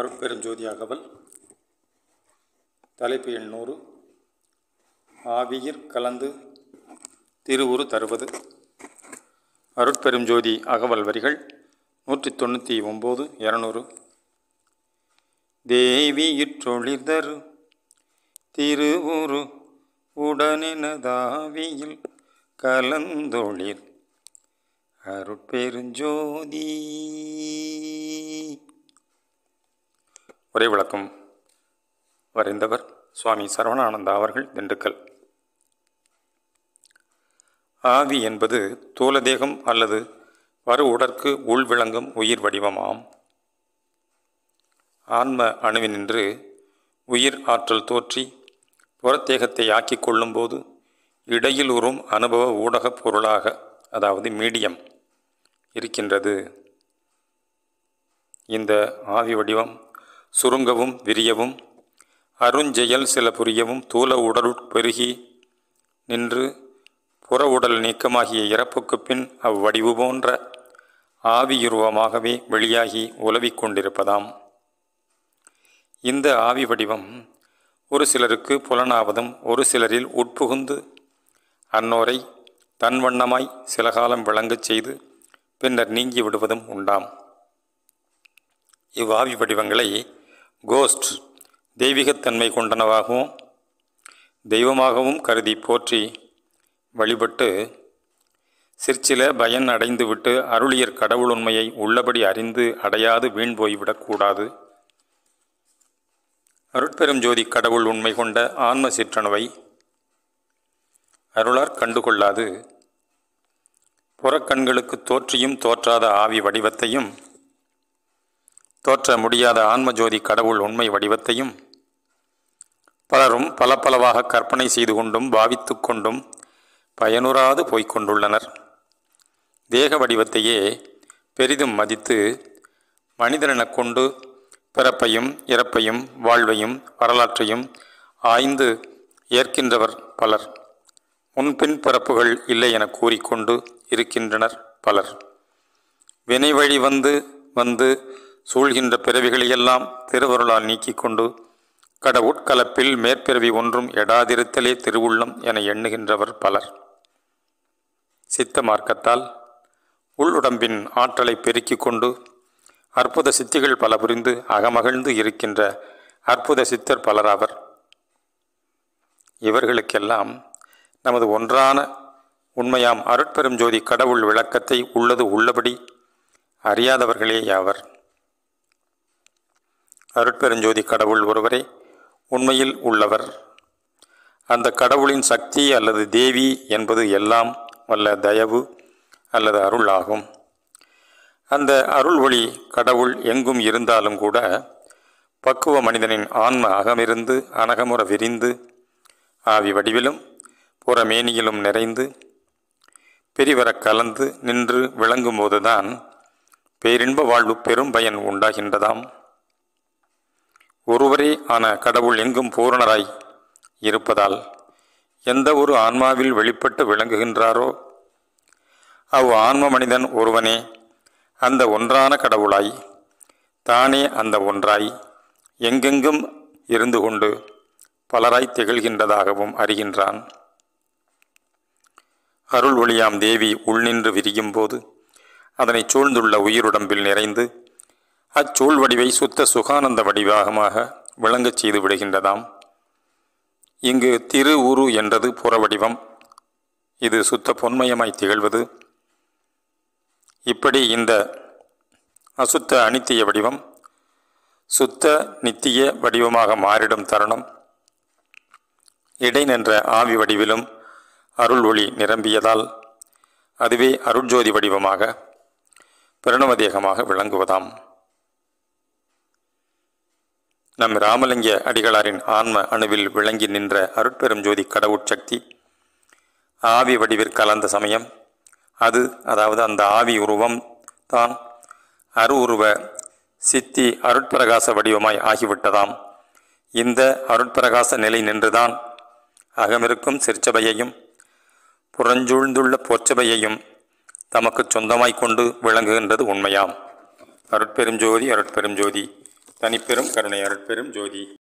அருட்பெருஞ்சோதி அகவல் தலைப்பு எண்ணூறு ஆவியிற் கலந்து திருவுரு தருவது அருட்பெருஞ்சோதி அகவல் வரிகள் நூற்றி தொண்ணூற்றி ஒம்பது இரநூறு தேவியிற்றொழிதரு திருவுரு உடனினதாவியில் கலந்தொழிர் அருட்பெருஞ்சோதி உரை விளக்கம் வரைந்தவர் சுவாமி சரவணானந்தா அவர்கள் திண்டுக்கல் ஆவி என்பது தூலதேகம் அல்லது வறு உடற்கு உள் விளங்கும் உயிர் வடிவமாம் ஆன்ம அணுவினின்று உயிர் ஆற்றல் தோற்றி புறத்தேகத்தை ஆக்கிக் கொள்ளும்போது இடையில் உறும் அனுபவ ஊடகப் பொருளாக அதாவது மீடியம் இருக்கின்றது இந்த ஆவி வடிவம் சுருங்கவும் விரியவும் அருஞ்செயல் சில புரியவும் தூல உடலுட்பெருகி நின்று புற உடல் நீக்கமாகிய இறப்புக்கு பின் அவ்வடிவு போன்ற ஆவியுருவமாகவே வெளியாகி உலவிக் கொண்டிருப்பதாம் இந்த ஆவி வடிவம் ஒரு சிலருக்கு புலனாவதும் ஒரு சிலரில் உட்புகுந்து அன்னோரை தன் வண்ணமாய் சில காலம் விளங்கச் செய்து பின்னர் நீங்கி விடுவதும் உண்டாம் இவ்வாவி வடிவங்களை கோஸ்ட் தெய்வீகத்தன்மை கொண்டனவாகவும் தெய்வமாகவும் கருதி போற்றி வழிபட்டு சிற்சில பயன் அடைந்துவிட்டு அருளியர் கடவுள் உண்மையை உள்ளபடி அறிந்து அடையாது வீண் போய்விடக்கூடாது அருட்பெரும் ஜோதி கடவுள் உண்மை கொண்ட ஆன்ம சிற்றணுவை அருளார் கண்டுகொள்ளாது புறக்கண்களுக்கு தோற்றியும் தோற்றாத ஆவி வடிவத்தையும் தோற்ற முடியாத ஆன்மஜோதி கடவுள் உண்மை வடிவத்தையும் பலரும் பல பலவாக கற்பனை செய்து கொண்டும் பாவித்து கொண்டும் பயனுறாது போய்கொண்டுள்ளனர் தேக வடிவத்தையே பெரிதும் மதித்து மனிதனெனக் கொண்டு பிறப்பையும் இறப்பையும் வாழ்வையும் வரலாற்றையும் ஆய்ந்து ஏற்கின்றவர் பலர் முன்பின் பிறப்புகள் இல்லை என கூறிக்கொண்டு இருக்கின்றனர் பலர் வினை வழி வந்து வந்து சூழ்கின்ற பிறவிகளையெல்லாம் திருவருளால் நீக்கி கொண்டு கடவுட்கலப்பில் மேற்பிறவி ஒன்றும் எடாதிருத்தலே திருவுள்ளம் என எண்ணுகின்றவர் பலர் சித்த மார்க்கத்தால் உள்ளுடம்பின் ஆற்றலை பெருக்கிக் கொண்டு அற்புத சித்திகள் பல புரிந்து அகமகிழ்ந்து இருக்கின்ற அற்புத சித்தர் பலராவர் இவர்களுக்கெல்லாம் நமது ஒன்றான உண்மையாம் அருட்பெரும் ஜோதி கடவுள் விளக்கத்தை உள்ளது உள்ளபடி அறியாதவர்களே யாவர் அருட்பெருஞ்சோதி கடவுள் ஒருவரே உண்மையில் உள்ளவர் அந்த கடவுளின் சக்தி அல்லது தேவி என்பது எல்லாம் வல்ல தயவு அல்லது அருள் ஆகும் அந்த அருள் ஒளி கடவுள் எங்கும் இருந்தாலும் கூட பக்குவ மனிதனின் ஆன்ம அகமிருந்து அனகமுற விரிந்து ஆவி வடிவிலும் புறமேனியிலும் நிறைந்து பெரிவர கலந்து நின்று விளங்கும் போதுதான் பேரின்ப வாழ்வு பெரும் பயன் உண்டாகின்றதாம் ஒருவரே ஆன கடவுள் எங்கும் பூரணராய் இருப்பதால் எந்த ஒரு ஆன்மாவில் வெளிப்பட்டு விளங்குகின்றாரோ அவ் ஆன்ம மனிதன் ஒருவனே அந்த ஒன்றான கடவுளாய் தானே அந்த ஒன்றாய் எங்கெங்கும் இருந்து கொண்டு பலராய் திகழ்கின்றதாகவும் அறிகின்றான் அருள் ஒளியாம் தேவி உள்நின்று விரியும் போது அதனை சூழ்ந்துள்ள உயிருடம்பில் நிறைந்து அச்சூழ் வடிவை சுத்த சுகானந்த வடிவாகமாக விளங்கச் செய்து விடுகின்றதாம் இங்கு திரு உரு என்றது புற வடிவம் இது சுத்த பொன்மயமாய் திகழ்வது இப்படி இந்த அசுத்த அனித்திய வடிவம் சுத்த நித்திய வடிவமாக மாறிடும் தருணம் இடை நின்ற ஆவி வடிவிலும் அருள் ஒளி நிரம்பியதால் அதுவே அருட்ஜோதி வடிவமாக பிரணவதேகமாக விளங்குவதாம் நம் ராமலிங்க அடிகளாரின் ஆன்ம அணுவில் விளங்கி நின்ற அருட்பெரும் ஜோதி கடவுட்சக்தி ஆவி வடிவில் கலந்த சமயம் அது அதாவது அந்த ஆவி உருவம் தான் அரு உருவ சித்தி அருட்பிரகாச வடிவமாய் ஆகிவிட்டதாம் இந்த அருட்பிரகாச நிலை நின்றுதான் அகமிருக்கும் சிற்சபையையும் புறஞ்சூழ்ந்துள்ள போச்சபையையும் தமக்கு சொந்தமாய்க் கொண்டு விளங்குகின்றது உண்மையாம் அருட்பெரும் ஜோதி அருட்பெரும் ஜோதி தனிப்பெரும் கருணை அருட்பெரும் ஜோதி